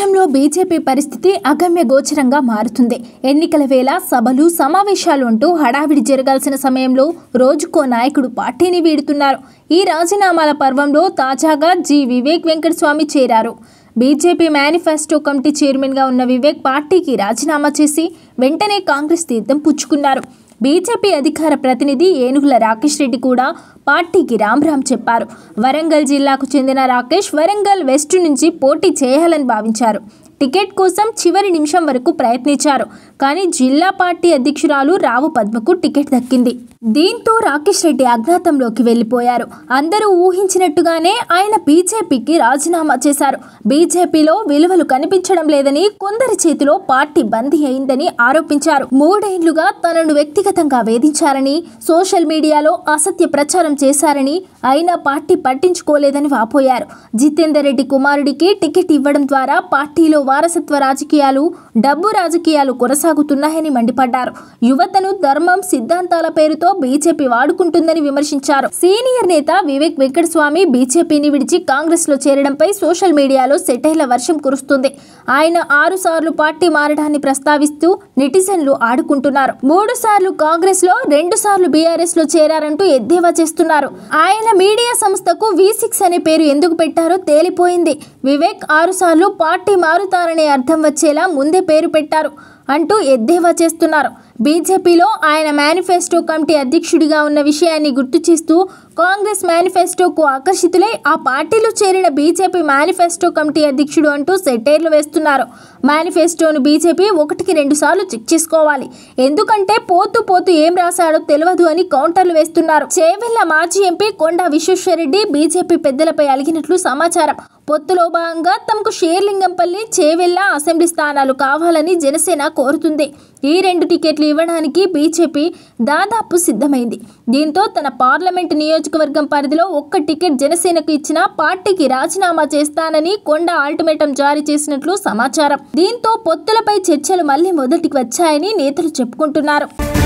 రాష్ట్రంలో బీజేపీ పరిస్థితి అగమ్య గోచరంగా మారుతుంది ఎన్నికల వేళ సభలు సమావేశాలు అంటూ హడావిడి జరగాల్సిన సమయంలో రోజుకో నాయకుడు పార్టీని వీడుతున్నారు ఈ రాజీనామాల పర్వంలో తాజాగా జి వివేక్ వెంకటస్వామి చేరారు బీజేపీ మేనిఫెస్టో కమిటీ చైర్మన్గా ఉన్న వివేక్ పార్టీకి రాజీనామా చేసి వెంటనే కాంగ్రెస్ తీర్థం పుచ్చుకున్నారు బీజేపీ అధికార ప్రతినిధి ఏనుగుల రాకేష్ రెడ్డి కూడా పార్టీకి రామ్ చెప్పారు వరంగల్ జిల్లాకు చెందిన రాకేష్ వరంగల్ వెస్ట్ నుంచి పోటీ చేయాలని భావించారు టికెట్ కోసం చివరి నిమిషం వరకు ప్రయత్నించారు కానీ జిల్లా పార్టీ అధ్యక్షురాలు రావు పద్మకు టికెట్ దక్కింది దీంతో రాకేష్ రెడ్డి అజ్ఞాతంలోకి వెళ్ళిపోయారు అందరూ ఊహించినట్టుగానే ఆయన బీజేపీకి రాజీనామా చేశారు బీజేపీలో విలువలు కనిపించడం లేదని కొందరి చేతిలో పార్టీ బందీ అయిందని ఆరోపించారు మూడేళ్లుగా తనను వ్యక్తిగతంగా వేధించారని సోషల్ మీడియాలో అసత్య ప్రచారం చేశారని అయినా పార్టీ పట్టించుకోలేదని వాపోయారు జితేందర్ రెడ్డి కుమారుడికి టికెట్ ఇవ్వడం ద్వారా పార్టీలో వారసత్వ రాజకీయాలు డబ్బు రాజకీయాలు కొనసాగుతున్నాయని మండిపడ్డారు యువతను ధర్మం సిద్ధాంతాల పేరుతో బీజేపీ వాడుకుంటుందని విమర్శించారు సీనియర్ నేత వివేక్ వెంకటస్వామి బీజేపీని విడిచి కాంగ్రెస్లో చేరడంపై సోషల్ మీడియాలో సెటైల వర్షం కురుస్తుంది ఆయన ఆరు సార్లు పార్టీ మారడాన్ని ప్రస్తావిస్తూ నెటిజన్లు ఆడుకుంటున్నారు మూడు సార్లు కాంగ్రెస్లో రెండు సార్లు లో చేరారంటూ ఎద్దేవా చేస్తున్నారు ఆయన మీడియా సంస్థకు వి సిక్స్ అనే పేరు ఎందుకు పెట్టారో తేలిపోయింది వివేక్ ఆరుసార్లు పార్టీ మారుతారనే అర్థం వచ్చేలా ముందే పేరు పెట్టారు అంటూ ఎద్దేవా చేస్తున్నారు బీజేపీలో ఆయన మేనిఫెస్టో కమిటీ అధ్యక్షుడిగా ఉన్న విషయాన్ని గుర్తు చేస్తూ కాంగ్రెస్ మేనిఫెస్టోకు ఆకర్షితులై ఆ పార్టీలో చేరిన బీజేపీ మేనిఫెస్టో కమిటీ అధ్యక్షుడు అంటూ సెటైర్లు వేస్తున్నారు మేనిఫెస్టోను బీజేపీ ఒకటికి రెండు సార్లు చెక్ చేసుకోవాలి ఎందుకంటే పోతూ పోతూ ఏం రాశాడో తెలియదు అని కౌంటర్లు వేస్తున్నారు చేవెళ్ల మాజీ ఎంపీ కొండా విశ్వేశ్వరరెడ్డి బీజేపీ పెద్దలపై అలిగినట్లు సమాచారం పొత్తులో భాగంగా తమకు షేర్లింగంపల్లి చేవెళ్ల అసెంబ్లీ స్థానాలు కావాలని జనసేన కోరుతుంది ఈ రెండు టికెట్లు ఇవ్వడానికి బీజేపీ దాదాపు సిద్ధమైంది దీంతో తన పార్లమెంటు నియోజకవర్గం పరిధిలో ఒక్క టికెట్ జనసేనకు ఇచ్చిన పార్టీకి రాజీనామా చేస్తానని కొండ ఆల్టిమేటం జారీ చేసినట్లు సమాచారం దీంతో పొత్తులపై చర్చలు మళ్లీ మొదటికి వచ్చాయని నేతలు చెప్పుకుంటున్నారు